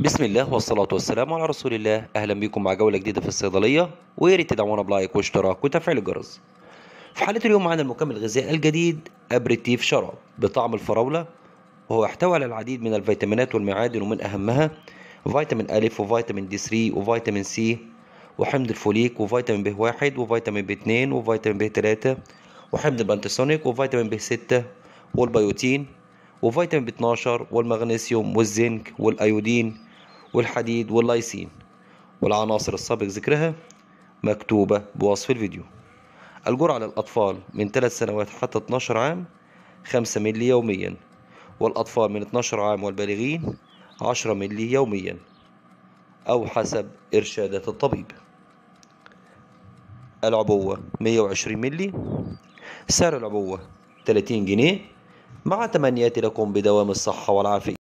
بسم الله والصلاة والسلام على رسول الله أهلا بكم مع جولة جديدة في الصيدلية ويا ريت تدعمونا بلايك واشتراك وتفعيل الجرس في حلقة اليوم معانا المكمل الغذائي الجديد أبريتيف شراب بطعم الفراولة وهو يحتوي على العديد من الفيتامينات والمعادن ومن أهمها فيتامين أ وفيتامين دي 3 وفيتامين سي وحمض الفوليك وفيتامين ب واحد وفيتامين ب 2 وفيتامين ب 3 وحمض البنتسونيك وفيتامين ب 6 والبيوتين وفيتامين ب 12 والمغنيسيوم والزنك والايودين والحديد واللايسين والعناصر السابق ذكرها مكتوبة بوصف الفيديو الجرعة للأطفال من 3 سنوات حتى 12 عام 5 ملي يوميا والأطفال من 12 عام والبالغين 10 ملي يوميا أو حسب إرشادات الطبيب العبوة 120 ملي سعر العبوة 30 جنيه مع تمنياتي لكم بدوام الصحة والعافية